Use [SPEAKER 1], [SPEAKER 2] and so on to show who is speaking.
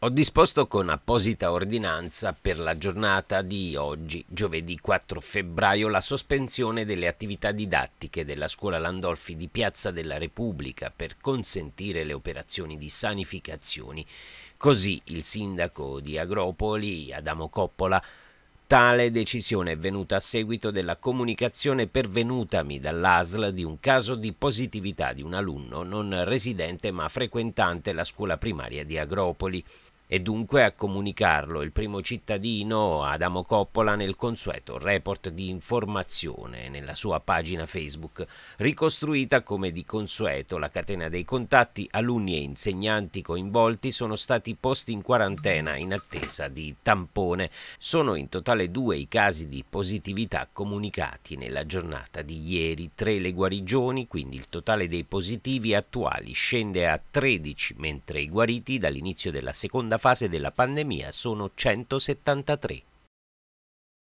[SPEAKER 1] Ho disposto con apposita ordinanza per la giornata di oggi, giovedì 4 febbraio, la sospensione delle attività didattiche della scuola Landolfi di Piazza della Repubblica per consentire le operazioni di sanificazioni. Così il sindaco di Agropoli, Adamo Coppola, Tale decisione è venuta a seguito della comunicazione pervenutami dall'ASL di un caso di positività di un alunno non residente ma frequentante la scuola primaria di Agropoli e dunque a comunicarlo il primo cittadino Adamo Coppola nel consueto report di informazione nella sua pagina Facebook, ricostruita come di consueto la catena dei contatti, alunni e insegnanti coinvolti sono stati posti in quarantena in attesa di tampone. Sono in totale due i casi di positività comunicati nella giornata di ieri, tre le guarigioni, quindi il totale dei positivi attuali scende a 13, mentre i guariti dall'inizio della seconda fase della pandemia sono 173.